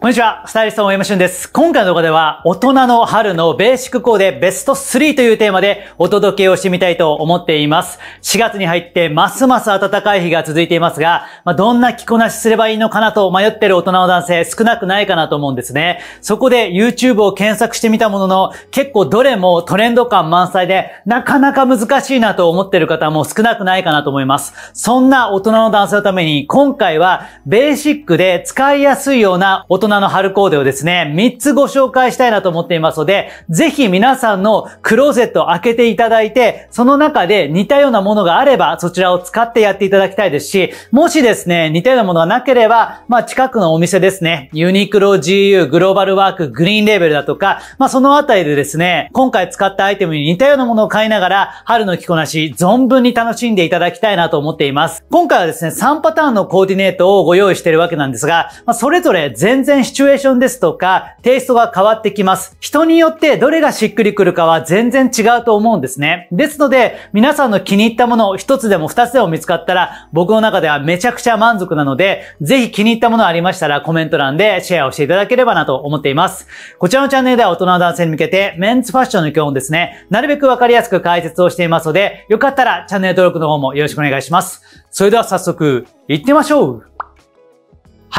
こんにちは、スタイリストの山俊です。今回の動画では、大人の春のベーシックコーデベスト3というテーマでお届けをしてみたいと思っています。4月に入ってますます暖かい日が続いていますが、まあ、どんな着こなしすればいいのかなと迷ってる大人の男性少なくないかなと思うんですね。そこで YouTube を検索してみたものの、結構どれもトレンド感満載で、なかなか難しいなと思ってる方も少なくないかなと思います。そんな大人の男性のために、今回はベーシックで使いやすいような大人人の春コーデをですね、3つご紹介したいなと思っていますので、ぜひ皆さんのクローゼットを開けていただいて、その中で似たようなものがあれば、そちらを使ってやっていただきたいですし、もしですね、似たようなものがなければ、まあ近くのお店ですね、ユニクロ GU、グローバルワーク、グリーンレーベルだとか、まあそのあたりでですね、今回使ったアイテムに似たようなものを買いながら、春の着こなし、存分に楽しんでいただきたいなと思っています。今回はですね、3パターンのコーディネートをご用意しているわけなんですが、まあ、それぞれ全然然シチュエーションですとか、テイストが変わってきます。人によってどれがしっくりくるかは全然違うと思うんですね。ですので、皆さんの気に入ったものを一つでも二つでも見つかったら、僕の中ではめちゃくちゃ満足なので、ぜひ気に入ったものありましたらコメント欄でシェアをしていただければなと思っています。こちらのチャンネルでは大人の男性に向けて、メンズファッションの基本ですね、なるべくわかりやすく解説をしていますので、よかったらチャンネル登録の方もよろしくお願いします。それでは早速、行ってみましょう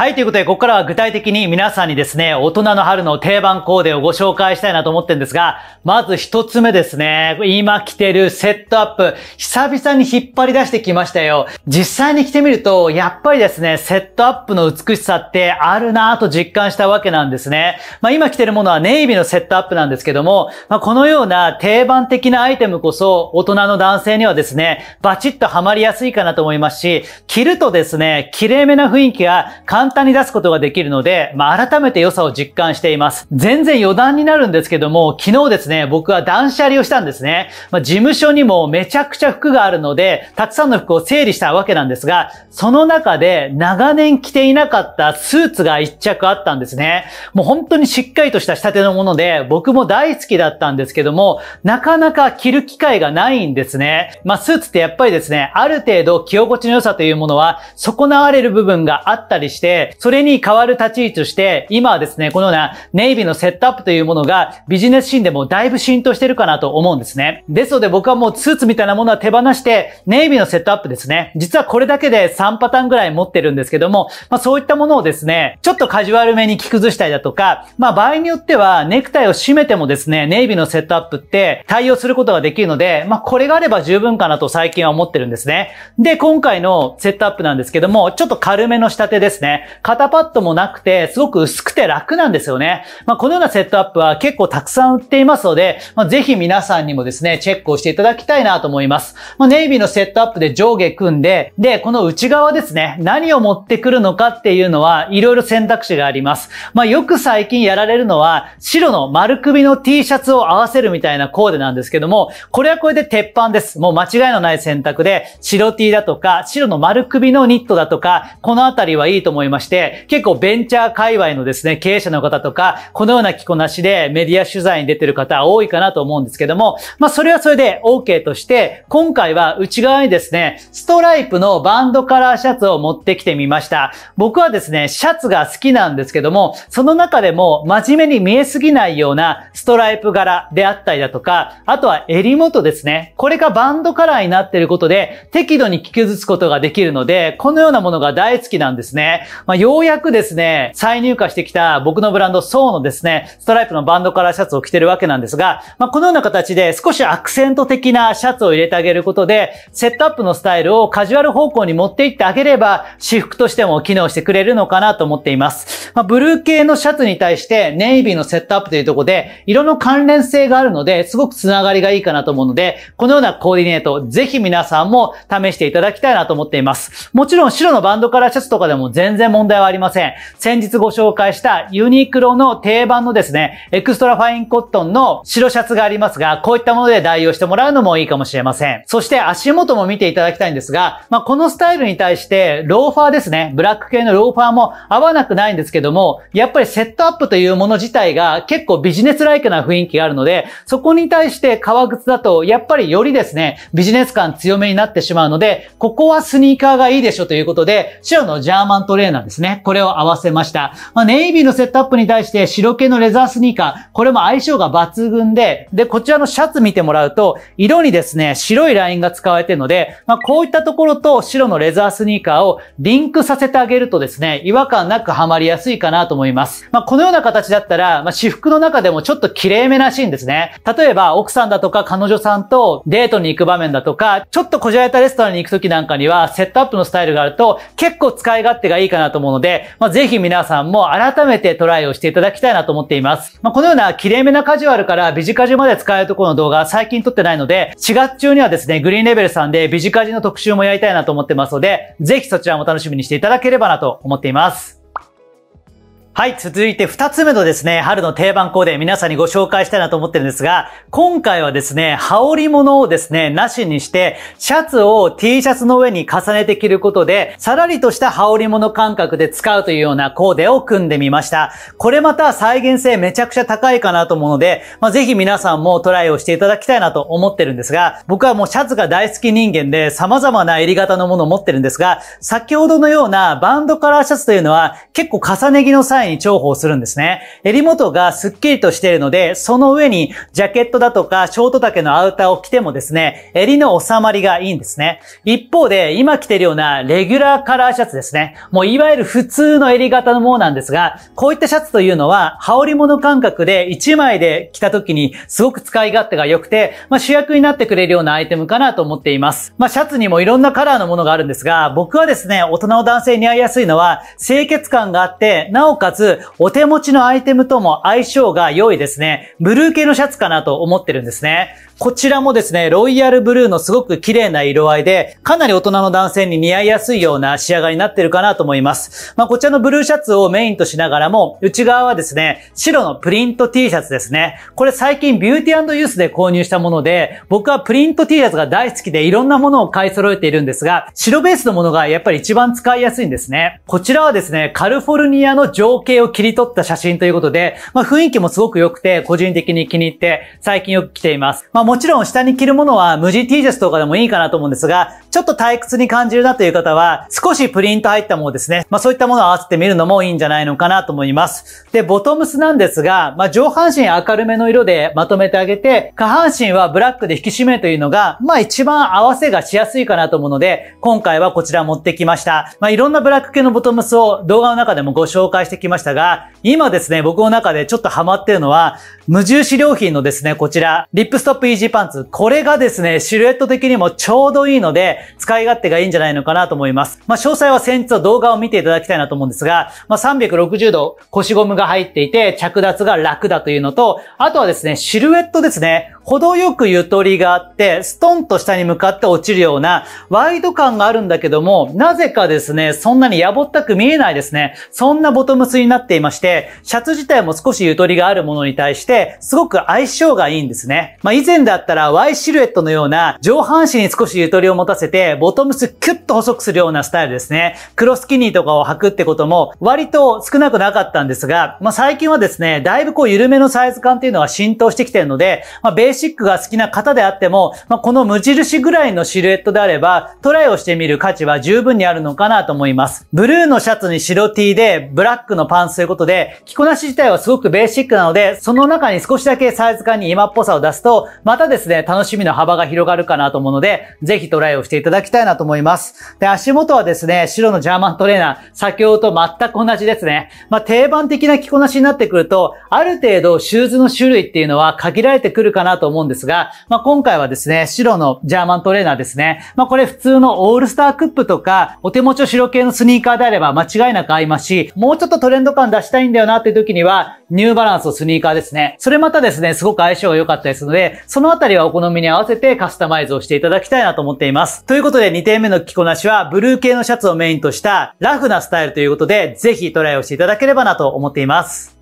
はい、ということで、ここからは具体的に皆さんにですね、大人の春の定番コーデをご紹介したいなと思ってるんですが、まず一つ目ですね、今着てるセットアップ、久々に引っ張り出してきましたよ。実際に着てみると、やっぱりですね、セットアップの美しさってあるなぁと実感したわけなんですね。まあ今着てるものはネイビーのセットアップなんですけども、まあこのような定番的なアイテムこそ、大人の男性にはですね、バチッとハマりやすいかなと思いますし、着るとですね、綺麗めな雰囲気が簡単に出すことができるので、まあ、改めて良さを実感しています。全然余談になるんですけども、昨日ですね、僕は断捨離をしたんですね。まあ、事務所にもめちゃくちゃ服があるので、たくさんの服を整理したわけなんですが、その中で長年着ていなかったスーツが一着あったんですね。もう本当にしっかりとした仕立てのもので、僕も大好きだったんですけども、なかなか着る機会がないんですね。まあ、スーツってやっぱりですね、ある程度着心地の良さというものは損なわれる部分があったりして、て、それに代わる立ち位置として、今はですね、このようなネイビーのセットアップというものがビジネスシーンでもだいぶ浸透してるかなと思うんですね。ですので僕はもうスーツみたいなものは手放して、ネイビーのセットアップですね。実はこれだけで3パターンぐらい持ってるんですけども、まあそういったものをですね、ちょっとカジュアルめに着崩したりだとか、まあ場合によってはネクタイを締めてもですね、ネイビーのセットアップって対応することができるので、まあこれがあれば十分かなと最近は思ってるんですね。で、今回のセットアップなんですけども、ちょっと軽めの仕立てですね。肩パッドもなくて、すごく薄くて楽なんですよね。まあ、このようなセットアップは結構たくさん売っていますので、まあ、ぜひ皆さんにもですね、チェックをしていただきたいなと思います。まあ、ネイビーのセットアップで上下組んで、で、この内側ですね、何を持ってくるのかっていうのは、いろいろ選択肢があります。まあ、よく最近やられるのは、白の丸首の T シャツを合わせるみたいなコーデなんですけども、これはこれで鉄板です。もう間違いのない選択で、白 T だとか、白の丸首のニットだとか、このあたりはいいと思います。まして、結構ベンチャー界隈のですね、経営者の方とか、このような着こなしでメディア取材に出てる方多いかなと思うんですけども、まあそれはそれで OK として、今回は内側にですね、ストライプのバンドカラーシャツを持ってきてみました。僕はですね、シャツが好きなんですけども、その中でも真面目に見えすぎないようなストライプ柄であったりだとか、あとは襟元ですね。これがバンドカラーになっていることで、適度に着崩すことができるので、このようなものが大好きなんですね。まあ、ようやくですね、再入荷してきた僕のブランド、ソーのですね、ストライプのバンドカラーシャツを着てるわけなんですが、まあ、このような形で少しアクセント的なシャツを入れてあげることで、セットアップのスタイルをカジュアル方向に持っていってあげれば、私服としても機能してくれるのかなと思っています。まあ、ブルー系のシャツに対してネイビーのセットアップというところで、色の関連性があるので、すごくつながりがいいかなと思うので、このようなコーディネート、ぜひ皆さんも試していただきたいなと思っています。もちろん白のバンドカラーシャツとかでも全然問題はありません。先日ご紹介したユニクロの定番のですね、エクストラファインコットンの白シャツがありますが、こういったもので代用してもらうのもいいかもしれません。そして足元も見ていただきたいんですが、まあ、このスタイルに対して、ローファーですね、ブラック系のローファーも合わなくないんですけど、けども、やっぱりセットアップというもの自体が結構ビジネスライクな雰囲気があるので、そこに対して革靴だと、やっぱりよりですね、ビジネス感強めになってしまうので、ここはスニーカーがいいでしょということで、白のジャーマントレーナーですね。これを合わせました。まあ、ネイビーのセットアップに対して白系のレザースニーカー、これも相性が抜群で、で、こちらのシャツ見てもらうと、色にですね、白いラインが使われているので、まあ、こういったところと白のレザースニーカーをリンクさせてあげるとですね、違和感なくはマりやすいいかなと思います。まあ、このような形だったら、まあ、私服の中でもちょっと綺麗めなシーンですね。例えば、奥さんだとか彼女さんとデートに行く場面だとか、ちょっとこじゃれたレストランに行く時なんかには、セットアップのスタイルがあると、結構使い勝手がいいかなと思うので、まあ、ぜひ皆さんも改めてトライをしていただきたいなと思っています。まあ、このような綺麗めなカジュアルからビジカジュまで使えるところの動画、最近撮ってないので、4月中にはですね、グリーンレベルさんでビジカジの特集もやりたいなと思ってますので、ぜひそちらも楽しみにしていただければなと思っています。はい、続いて2つ目のですね、春の定番コーデ、皆さんにご紹介したいなと思ってるんですが、今回はですね、羽織物をですね、なしにして、シャツを T シャツの上に重ねて着ることで、さらりとした羽織物感覚で使うというようなコーデを組んでみました。これまた再現性めちゃくちゃ高いかなと思うので、まあ、ぜひ皆さんもトライをしていただきたいなと思ってるんですが、僕はもうシャツが大好き人間で様々な襟型のものを持ってるんですが、先ほどのようなバンドカラーシャツというのは、結構重ね着の際前に重宝するんですね。襟元がスッキリとしているので、その上にジャケットだとかショート丈のアウターを着てもですね、襟の収まりがいいんですね。一方で、今着てるようなレギュラーカラーシャツですね。もういわゆる普通の襟型のものなんですが、こういったシャツというのは、羽織物感覚で1枚で着た時にすごく使い勝手が良くて、まあ、主役になってくれるようなアイテムかなと思っています。まあ、シャツにもいろんなカラーのものがあるんですが、僕はですね、大人の男性に合いやすいのは、清潔感があって、なおかつ、お手持ちのアイテムとも相性が良いですね、ブルー系のシャツかなと思ってるんですね。こちらもですね、ロイヤルブルーのすごく綺麗な色合いで、かなり大人の男性に似合いやすいような仕上がりになってるかなと思います。まあ、こちらのブルーシャツをメインとしながらも、内側はですね、白のプリント T シャツですね。これ最近ビューティーユースで購入したもので、僕はプリント T シャツが大好きでいろんなものを買い揃えているんですが、白ベースのものがやっぱり一番使いやすいんですね。こちらはですね、カルフォルニアの情景を切り取った写真ということで、まあ、雰囲気もすごく良くて、個人的に気に入って最近よく着ています。まあもちろん下に着るものは無地 T シャツとかでもいいかなと思うんですが、ちょっと退屈に感じるなという方は、少しプリント入ったものですね。まあそういったものを合わせてみるのもいいんじゃないのかなと思います。で、ボトムスなんですが、まあ上半身明るめの色でまとめてあげて、下半身はブラックで引き締めというのが、まあ一番合わせがしやすいかなと思うので、今回はこちら持ってきました。まあいろんなブラック系のボトムスを動画の中でもご紹介してきましたが、今ですね、僕の中でちょっとハマってるのは、無印良品のですね、こちら、リップストップジーパンツ。これがですね、シルエット的にもちょうどいいので、使い勝手がいいんじゃないのかなと思います。まあ、詳細は先日の動画を見ていただきたいなと思うんですが、まあ、360度腰ゴムが入っていて、着脱が楽だというのと、あとはですね、シルエットですね。程よくゆとりがあって、ストンと下に向かって落ちるような、ワイド感があるんだけども、なぜかですね、そんなにやぼったく見えないですね。そんなボトムスになっていまして、シャツ自体も少しゆとりがあるものに対して、すごく相性がいいんですね。まあ、以前だったら Y シルエットのような、上半身に少しゆとりを持たせて、ボトムスキュッと細くするようなスタイルですね。クロスキニーとかを履くってことも、割と少なくなかったんですが、まあ、最近はですね、だいぶこう緩めのサイズ感っていうのは浸透してきてるので、まあ、ベーシックが好きな方であっても、まあ、この無印ぐらいのシルエットであれば、トライをしてみる価値は十分にあるのかなと思います。ブルーのシャツに白 T で、ブラックのパンツということで、着こなし自体はすごくベーシックなので、その中に少しだけサイズ感に今っぽさを出すと、またですね、楽しみの幅が広がるかなと思うので、ぜひトライをしていただきたいなと思います。で、足元はですね、白のジャーマントレーナー、先ほどと全く同じですね。まあ、定番的な着こなしになってくると、ある程度シューズの種類っていうのは限られてくるかなとと思うんですが、まあ、今回はですね、白のジャーマントレーナーですね。まあ、これ普通のオールスタークップとか、お手持ちを白系のスニーカーであれば間違いなく合いますし、もうちょっとトレンド感出したいんだよなっていう時には、ニューバランスのスニーカーですね。それまたですね、すごく相性が良かったですので、そのあたりはお好みに合わせてカスタマイズをしていただきたいなと思っています。ということで2点目の着こなしは、ブルー系のシャツをメインとしたラフなスタイルということで、ぜひトライをしていただければなと思っています。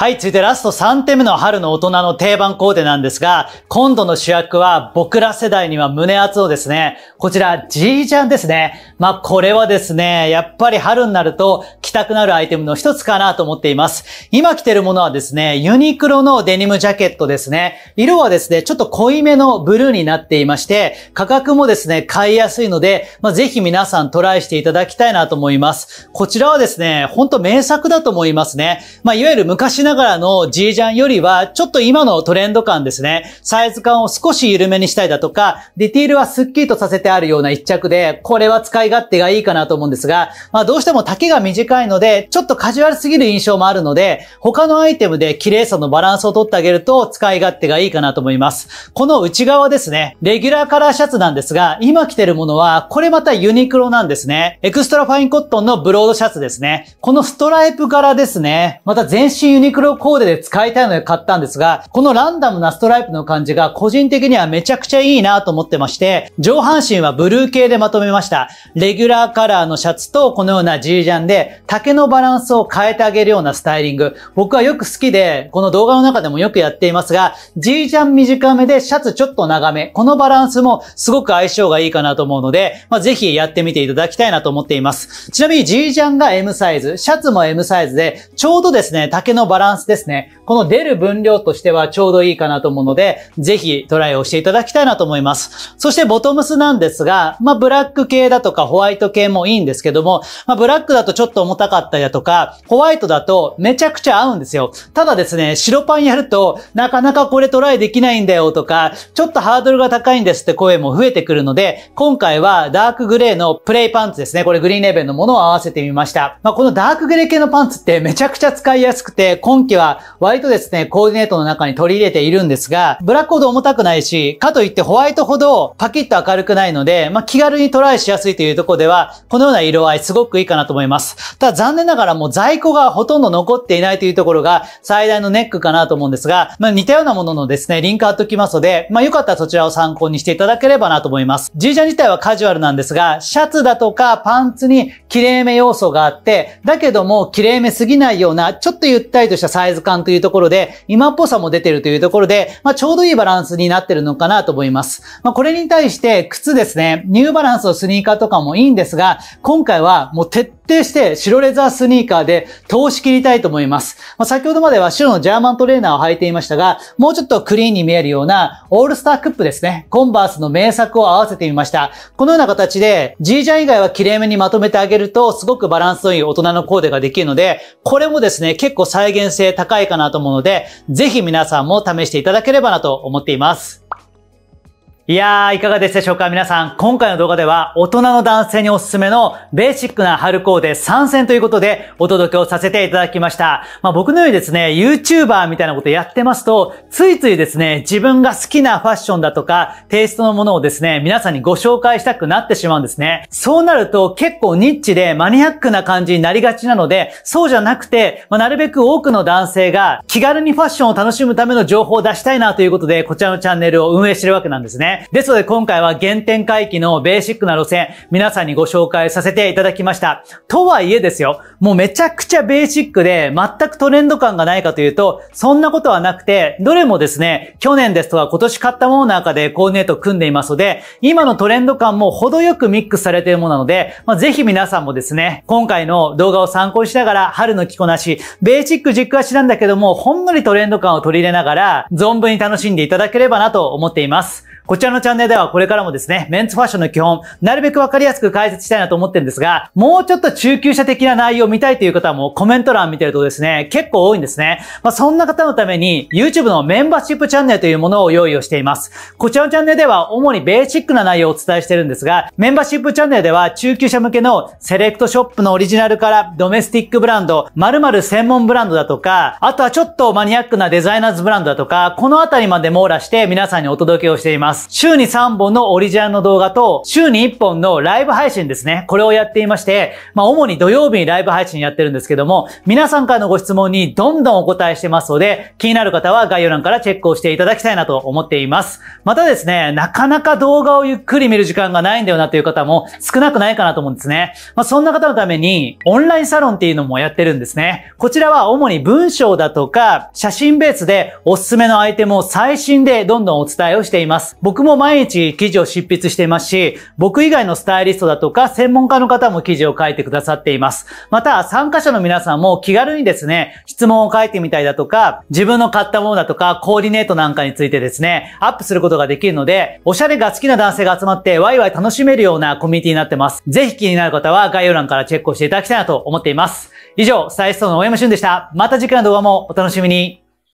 はい、続いてラスト3点目の春の大人の定番コーデなんですが、今度の主役は僕ら世代には胸厚をですね、こちら G ちゃんですね。まあ、これはですね、やっぱり春になると着たくなるアイテムの一つかなと思っています。今着てるものはですね、ユニクロのデニムジャケットですね。色はですね、ちょっと濃いめのブルーになっていまして、価格もですね、買いやすいので、まあ、ぜひ皆さんトライしていただきたいなと思います。こちらはですね、ほんと名作だと思いますね。まあ、いわゆる昔ながらの G ジャンよりは、ちょっと今のトレンド感ですね、サイズ感を少し緩めにしたいだとか、ディティールはスッキリとさせてあるような一着で、これは使い勝手がいいかなと思うんですが、まあどうしても丈が短いので、ちょっとカジュアルすぎる印象もあるので、他のアイテムで綺麗さのバランスを取ってあげると使い勝手がいいかなと思います。この内側ですね、レギュラーカラーシャツなんですが、今着てるものは、これまたユニクロなんですね。エクストラファインコットンのブロードシャツですね。このストライプ柄ですね。また全身ユニクロクロコーデで使いたいので買ったんですが、このランダムなストライプの感じが個人的にはめちゃくちゃいいなと思ってまして、上半身はブルー系でまとめました。レギュラーカラーのシャツとこのような G ジャンで竹のバランスを変えてあげるようなスタイリング。僕はよく好きで、この動画の中でもよくやっていますが、G ジャン短めでシャツちょっと長め。このバランスもすごく相性がいいかなと思うので、まあ、ぜひやってみていただきたいなと思っています。ちなみに G ジャンが M サイズ、シャツも M サイズで、ちょうどですね、竹のバランランスですね。この出る分量としてはちょうどいいかなと思うので、ぜひトライをしていただきたいなと思います。そしてボトムスなんですが、まあブラック系だとかホワイト系もいいんですけども、まあブラックだとちょっと重たかったりだとか、ホワイトだとめちゃくちゃ合うんですよ。ただですね、白パンやるとなかなかこれトライできないんだよとか、ちょっとハードルが高いんですって声も増えてくるので、今回はダークグレーのプレイパンツですね。これグリーンレベルのものを合わせてみました。まあこのダークグレー系のパンツってめちゃくちゃ使いやすくて、今季は割割とですね、コーディネートの中に取り入れているんですが、ブラックほど重たくないし、かといってホワイトほどパキッと明るくないので、まあ、気軽にトライしやすいというところでは、このような色合いすごくいいかなと思います。ただ残念ながらもう在庫がほとんど残っていないというところが最大のネックかなと思うんですが、まあ、似たようなもののですね、リンク貼っときますので、まあ、よかったらそちらを参考にしていただければなと思います。G ジャン自体はカジュアルなんですが、シャツだとかパンツに綺麗め要素があって、だけども綺麗めすぎないような、ちょっとゆったりとしたサイズ感というとところで、今っぽさも出てるというところで、まあ、ちょうどいいバランスになってるのかなと思います。まあ、これに対して靴ですね、ニューバランスのスニーカーとかもいいんですが、今回はもう徹底して白レザースニーカーで通し切りたいと思います。まあ、先ほどまでは白のジャーマントレーナーを履いていましたが、もうちょっとクリーンに見えるようなオールスタークップですね、コンバースの名作を合わせてみました。このような形で、G ジャン以外は綺麗めにまとめてあげると、すごくバランスのいい大人のコーデができるので、これもですね、結構再現性高いかなとと思うので、ぜひ皆さんも試していただければなと思っています。いやー、いかがでしたでしょうか皆さん、今回の動画では、大人の男性におすすめのベーシックな春コーデ参戦ということで、お届けをさせていただきました。まあ僕のようにですね、YouTuber みたいなことやってますと、ついついですね、自分が好きなファッションだとか、テイストのものをですね、皆さんにご紹介したくなってしまうんですね。そうなると、結構ニッチでマニアックな感じになりがちなので、そうじゃなくて、まあ、なるべく多くの男性が気軽にファッションを楽しむための情報を出したいなということで、こちらのチャンネルを運営してるわけなんですね。ですので今回は原点回帰のベーシックな路線、皆さんにご紹介させていただきました。とはいえですよ、もうめちゃくちゃベーシックで全くトレンド感がないかというと、そんなことはなくて、どれもですね、去年ですとか今年買ったものの中でコーディネート組んでいますので、今のトレンド感も程よくミックスされているものなので、まあ、ぜひ皆さんもですね、今回の動画を参考にしながら、春の着こなし、ベーシック軸足なんだけども、ほんのりトレンド感を取り入れながら、存分に楽しんでいただければなと思っています。こちらのチャンネルではこれからもですね、メンツファッションの基本、なるべくわかりやすく解説したいなと思ってるんですが、もうちょっと中級者的な内容を見たいという方もコメント欄見てるとですね、結構多いんですね。まあ、そんな方のために YouTube のメンバーシップチャンネルというものを用意をしています。こちらのチャンネルでは主にベーシックな内容をお伝えしてるんですが、メンバーシップチャンネルでは中級者向けのセレクトショップのオリジナルからドメスティックブランド、〇〇専門ブランドだとか、あとはちょっとマニアックなデザイナーズブランドだとか、このあたりまで網羅して皆さんにお届けをしています。。週に3本のオリジナルの動画と、週に1本のライブ配信ですね。これをやっていまして、まあ、主に土曜日にライブ配信やってるんですけども、皆さんからのご質問にどんどんお答えしてますので、気になる方は概要欄からチェックをしていただきたいなと思っています。またですね、なかなか動画をゆっくり見る時間がないんだよなという方も少なくないかなと思うんですね。まあ、そんな方のために、オンラインサロンっていうのもやってるんですね。こちらは主に文章だとか、写真ベースでおすすめのアイテムを最新でどんどんお伝えをしています。僕も毎日記事を執筆していますし、僕以外のスタイリストだとか専門家の方も記事を書いてくださっています。また、参加者の皆さんも気軽にですね、質問を書いてみたりだとか、自分の買ったものだとか、コーディネートなんかについてですね、アップすることができるので、おしゃれが好きな男性が集まってワイワイ楽しめるようなコミュニティになってます。ぜひ気になる方は概要欄からチェックをしていただきたいなと思っています。以上、スタイリストの大山俊でした。また次回の動画もお楽しみに。